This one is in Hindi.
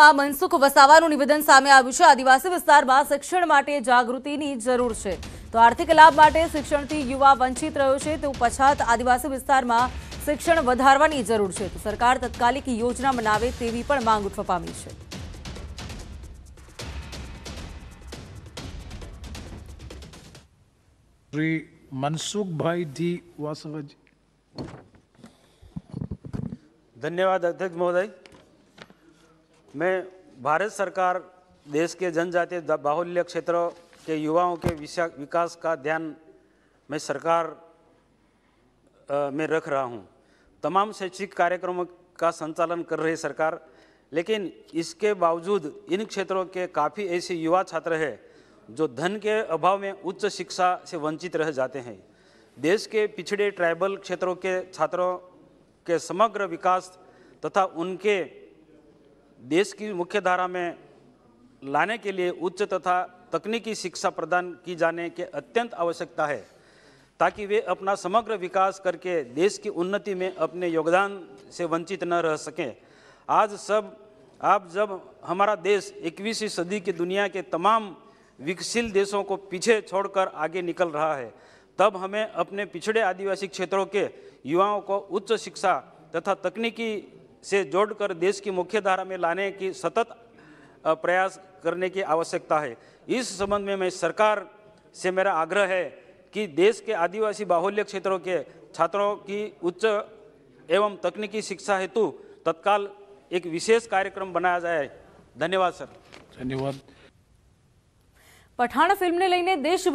સુરતમાં મનસુખ વસાવાનું નિવેદન સામે આવ્યું છે આદિવાસી વિસ્તારમાં શિક્ષણ માટે જાગૃતિની જરૂર છે તો આર્થિક લાભ માટે શિક્ષણથી યુવા વંચિત રહ્યો છે તેવું પછાત આદિવાસી વિસ્તારમાં શિક્ષણ વધારવાની જરૂર છે તો સરકાર તત્કાલિક યોજના બનાવે તેવી પણ માંગ ઉઠવા પામી છે ધન્યવાદ અધ્યક્ષ મહોદય मैं भारत सरकार देश के जनजातीय बाहुल्य क्षेत्रों के युवाओं के विकास का ध्यान मैं सरकार में रख रहा हूँ तमाम शैक्षिक कार्यक्रमों का संचालन कर रही सरकार लेकिन इसके बावजूद इन क्षेत्रों के काफ़ी ऐसे युवा छात्र हैं जो धन के अभाव में उच्च शिक्षा से वंचित रह जाते हैं देश के पिछड़े ट्राइबल क्षेत्रों के छात्रों के समग्र विकास तथा उनके देश की मुख्य धारा में लाने के लिए उच्च तथा तकनीकी शिक्षा प्रदान की जाने के अत्यंत आवश्यकता है ताकि वे अपना समग्र विकास करके देश की उन्नति में अपने योगदान से वंचित न रह सकें आज सब आप जब हमारा देश 21वीं सदी की दुनिया के तमाम विकसित देशों को पीछे छोड़कर आगे निकल रहा है तब हमें अपने पिछड़े आदिवासी क्षेत्रों के युवाओं को उच्च शिक्षा तथा तकनीकी से जोड़कर देश की मुख्य धारा में लाने की सतत प्रयास करने की आवश्यकता है इस संबंध में मैं सरकार से मेरा आग्रह है कि देश के आदिवासी बाहुल्य क्षेत्रों के छात्रों की उच्च एवं तकनीकी शिक्षा हेतु तत्काल एक विशेष कार्यक्रम बनाया जाए धन्यवाद सर धन्यवाद पठान फिल्म ने लेने देश